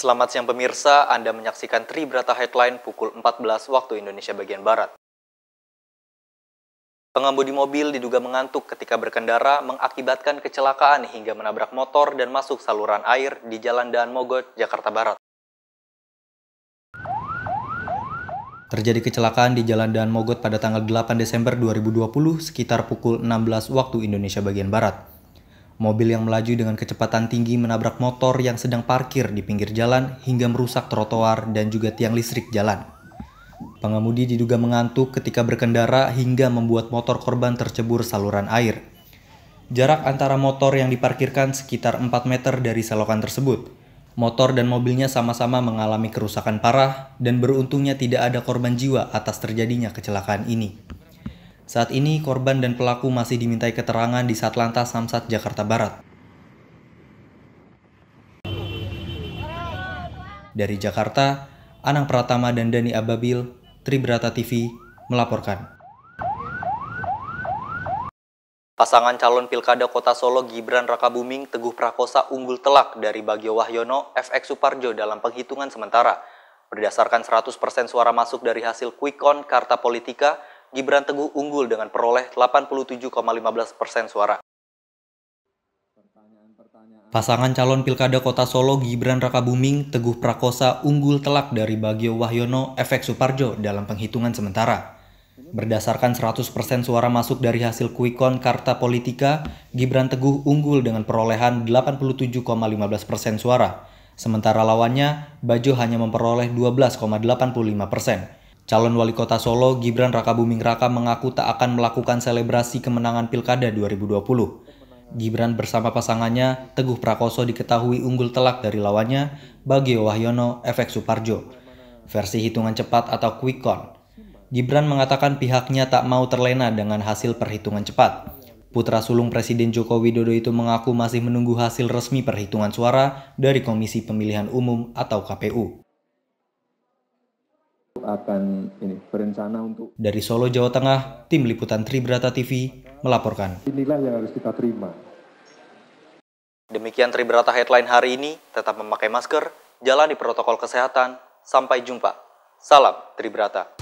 Selamat siang pemirsa, Anda menyaksikan Tribrata Headline pukul 14 waktu Indonesia bagian Barat. Pengemudi mobil diduga mengantuk ketika berkendara mengakibatkan kecelakaan hingga menabrak motor dan masuk saluran air di Jalan Daan Mogot, Jakarta Barat. Terjadi kecelakaan di Jalan Daan Mogot pada tanggal 8 Desember 2020 sekitar pukul 16 waktu Indonesia bagian Barat. Mobil yang melaju dengan kecepatan tinggi menabrak motor yang sedang parkir di pinggir jalan hingga merusak trotoar dan juga tiang listrik jalan. Pengemudi diduga mengantuk ketika berkendara hingga membuat motor korban tercebur saluran air. Jarak antara motor yang diparkirkan sekitar 4 meter dari selokan tersebut. Motor dan mobilnya sama-sama mengalami kerusakan parah dan beruntungnya tidak ada korban jiwa atas terjadinya kecelakaan ini. Saat ini korban dan pelaku masih dimintai keterangan di Satlantas Samsat Jakarta Barat. Dari Jakarta, Anang Pratama dan Dani Ababil, Tribrata TV, melaporkan. Pasangan calon pilkada kota Solo Gibran Rakabuming Teguh Prakosa unggul telak dari Bagio Wahyono FX Suparjo dalam penghitungan sementara. Berdasarkan 100% suara masuk dari hasil quick count Karta Politika, Gibran Teguh unggul dengan peroleh 87,15 persen suara. Pasangan calon pilkada kota Solo Gibran Rakabuming Teguh Prakosa unggul telak dari Bagio Wahyono Efek Suparjo dalam penghitungan sementara. Berdasarkan 100% persen suara masuk dari hasil kuikon Karta Politika, Gibran Teguh unggul dengan perolehan 87,15% persen suara. Sementara lawannya, Bajo hanya memperoleh 12,85%. persen. Calon Wali Kota Solo Gibran Rakabuming Raka mengaku tak akan melakukan selebrasi kemenangan Pilkada 2020. Gibran bersama pasangannya Teguh Prakoso diketahui unggul telak dari lawannya Bagio Wahyono Efek Suparjo. Versi hitungan cepat atau quick count. Gibran mengatakan pihaknya tak mau terlena dengan hasil perhitungan cepat. Putra sulung Presiden Joko Widodo itu mengaku masih menunggu hasil resmi perhitungan suara dari Komisi Pemilihan Umum atau KPU akan ini berencana untuk dari Solo Jawa Tengah tim liputan Tribrata TV melaporkan inilah yang harus kita terima demikian Tribrata headline hari ini tetap memakai masker jalani protokol kesehatan sampai jumpa salam Tribrata